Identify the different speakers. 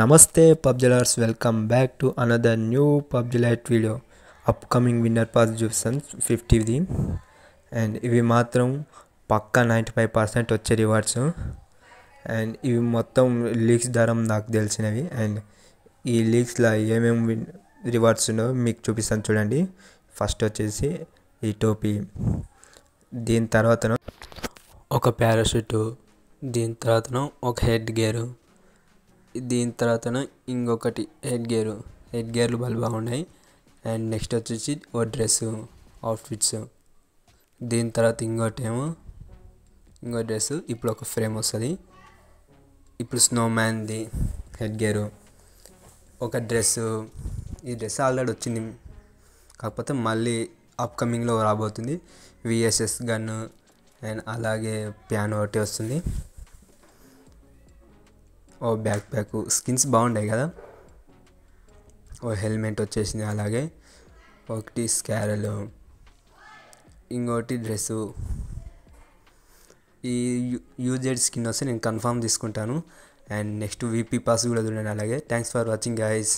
Speaker 1: నమస్తే పబ్జలర్స్ welcome back to another new PUBG Lite video upcoming winner pass చూపిస్తాను ఫిఫ్టీది అండ్ ఇవి మాత్రం పక్కా నైంటీ ఫైవ్ పర్సెంట్ వచ్చే రివార్డ్స్ అండ్ ఇవి మొత్తం లీక్స్ ద్వారా నాకు తెలిసినవి అండ్ ఈ లీక్స్లో ఏమేమి రివార్డ్స్ ఉన్నాయో మీకు చూపిస్తాను చూడండి ఫస్ట్ వచ్చేసి ఈ టోపీ దీని తర్వాత ఒక పారాషూటు దీని తర్వాత ఒక హెడ్ గేరు దీని తర్వాతన ఇంకొకటి హెడ్ గేర్ హెడ్ గేర్లు బాగా బాగున్నాయి అండ్ నెక్స్ట్ వచ్చేసి ఓ డ్రెస్ అవుట్ఫిట్స్ దీని తర్వాత ఇంకోటి ఏమో ఇంకో డ్రెస్ ఇప్పుడు ఒక ఫ్రేమ్ వస్తుంది ఇప్పుడు స్నోమ్యాన్ది హెడ్ గేరు ఒక డ్రెస్ ఈ డ్రెస్ ఆల్రెడీ వచ్చింది కాకపోతే మళ్ళీ అప్కమింగ్లో రాబోతుంది విఎస్ఎస్ గన్ అండ్ అలాగే ప్యాన్ ఒకటి వస్తుంది ఓ బ్యాక్ ప్యాక్ స్కిన్స్ బాగుంటాయి కదా ఓ హెల్మెట్ వచ్చేసింది అలాగే ఒకటి స్కారలు ఇంకోటి డ్రెస్సు ఈ యూజెడ్ స్కిన్ వస్తే నేను కన్ఫామ్ తీసుకుంటాను అండ్ నెక్స్ట్ వీపీ పాస్ కూడా చూడండి అలాగే థ్యాంక్స్ ఫర్ వాచింగ్ గైస్